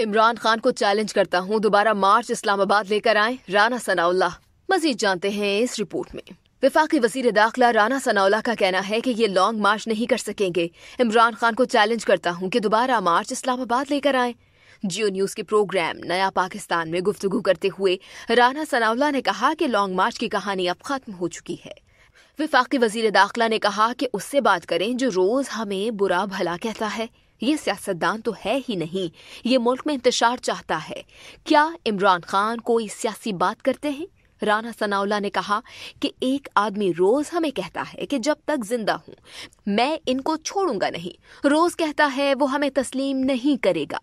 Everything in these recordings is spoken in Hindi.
इमरान खान को चैलेंज करता हूँ दोबारा मार्च इस्लामाबाद लेकर आए राना सनाउल्ला मजीद जानते हैं इस रिपोर्ट में विफाकी वजीर दाखिला राना सनाउल्ला का कहना है कि ये लॉन्ग मार्च नहीं कर सकेंगे इमरान खान को चैलेंज करता हूँ कि दोबारा मार्च इस्लामाबाद लेकर आए जियो न्यूज के प्रोग्राम नया पाकिस्तान में गुफ्तगु करते हुए राना सनाउल्ला ने कहा कि लॉन्ग मार्च की कहानी अब खत्म हो चुकी है विफाकी वजीर दाखिला ने कहा कि उससे बात करें जो रोज हमें बुरा भला कहता है ये सियासतदान तो है ही नहीं ये मुल्क में इंतजार चाहता है क्या इमरान खान कोई सियासी बात करते हैं राना सनाउला ने कहा कि एक आदमी रोज हमें कहता है कि जब तक जिंदा हूं मैं इनको छोड़ूंगा नहीं रोज कहता है वो हमें तस्लीम नहीं करेगा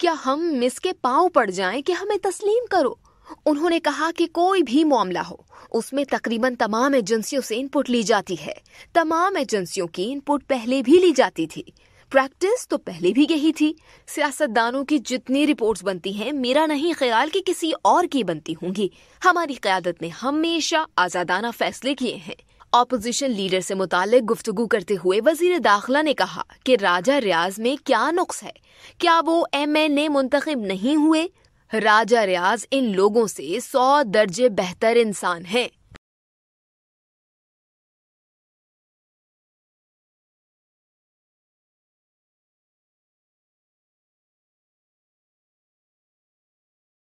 क्या हम इसके पांव पड़ जाएं कि हमें तस्लीम करो उन्होंने कहा कि कोई भी मामला हो उसमें तकरीबन तमाम एजेंसियों से इनपुट ली जाती है तमाम एजेंसियों की इनपुट पहले भी ली जाती थी प्रैक्टिस तो पहले भी यही थी सियासतदानों की जितनी रिपोर्ट्स बनती हैं मेरा नहीं ख्याल कि किसी और की बनती होंगी हमारी क्यादत ने हमेशा आजादाना फैसले किए हैं ऑपोजिशन लीडर से मुतालिक गुफ्तगु करते हुए वजीर दाखिला ने कहा कि राजा रियाज में क्या नुक्स है क्या वो एम एन ए मुंतब नहीं हुए राजा रियाज इन लोगों से सौ दर्जे बेहतर इंसान हैं